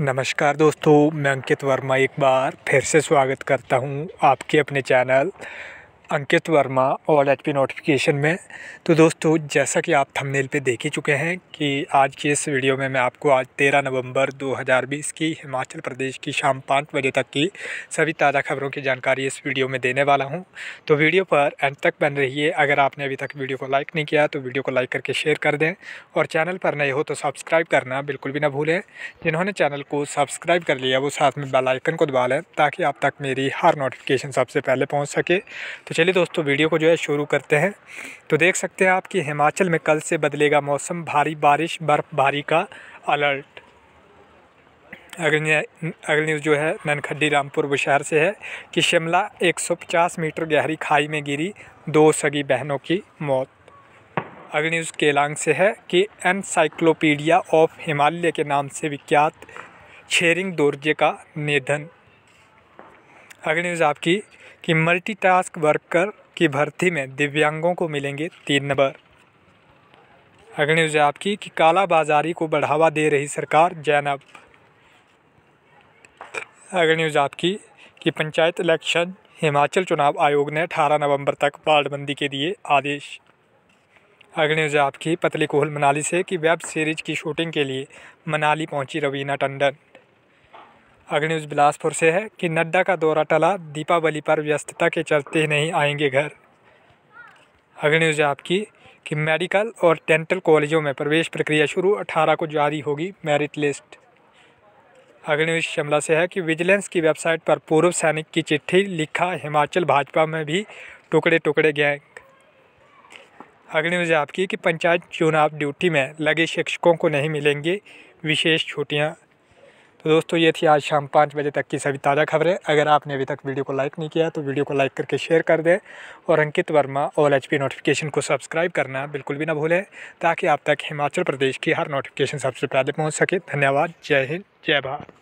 नमस्कार दोस्तों मैं अंकित वर्मा एक बार फिर से स्वागत करता हूं आपके अपने channel Ankit Verma all H notification में तो दोस्तों जैसा कि आप थंबनेल पे देख ही चुके हैं कि आज की इस वीडियो में मैं आपको आज 13 नवंबर 2020 की हिमाचल प्रदेश की शाम पाँच बजे तक की सभी ताज़ा खबरों की जानकारी इस वीडियो में देने वाला हूं तो वीडियो पर एंड तक बन रहिए अगर आपने अभी तक वीडियो को लाइक नहीं किया तो वीडियो को लाइक करके शेयर कर दें और चैनल पर नए हो तो सब्सक्राइब करना बिल्कुल भी ना भूलें जिन्होंने चैनल को सब्सक्राइब कर लिया वो साथ में बेलाइकन को दबा लें ताकि आप तक मेरी हर नोटिफिकेशन सबसे पहले पहुँच सके तो चलिए दोस्तों वीडियो को जो है शुरू करते हैं तो देख सकते हैं आप कि हिमाचल में कल से बदलेगा मौसम भारी बारिश बर्फ़बारी का अलर्ट अगली अगली न्यूज़ जो है ननखड्डी रामपुर बुशहर से है कि शिमला 150 मीटर गहरी खाई में गिरी दो सगी बहनों की मौत अगली न्यूज़ केलांग से है कि एनसाइक्लोपीडिया ऑफ हिमालय के नाम से विख्यात छेरिंग दोर्जे का निधन अगली न्यूज़ आपकी कि मल्टीटास्क वर्कर की भर्ती में दिव्यांगों को मिलेंगे तीन नंबर अग्निज आपकी कि कालाबाजारी को बढ़ावा दे रही सरकार जैनब अग्निज आपकी कि पंचायत इलेक्शन हिमाचल चुनाव आयोग ने 18 नवंबर तक बाड़बंदी के दिए आदेश अग्निज आपकी पतली कोहल मनाली से कि वेब सीरीज की शूटिंग के लिए मनाली पहुंची रवीना टंडन अग्निज बिलासपुर से है कि नड्डा का दौरा टला दीपावली पर व्यस्तता के चलते नहीं आएंगे घर अग्निज आपकी कि मेडिकल और डेंटल कॉलेजों में प्रवेश प्रक्रिया शुरू 18 को जारी होगी मेरिट लिस्ट अग्निवेश शिमला से है कि विजिलेंस की वेबसाइट पर पूर्व सैनिक की चिट्ठी लिखा हिमाचल भाजपा में भी टुकड़े टुकड़े गैंग अग्निवेश आपकी कि पंचायत चुनाव ड्यूटी में लगे शिक्षकों को नहीं मिलेंगे विशेष छुट्टियां तो दोस्तों ये थी आज शाम पाँच बजे तक की सभी ताज़ा खबरें अगर आपने अभी तक वीडियो को लाइक नहीं किया तो वीडियो को लाइक करके शेयर कर दें और Ankit Verma all H notification को सब्सक्राइब करना बिल्कुल भी ना भूलें ताकि आप तक हिमाचल प्रदेश की हर नोटिफिकेशन सबसे पहले पहुँच सके धन्यवाद जय हिंद जय भारत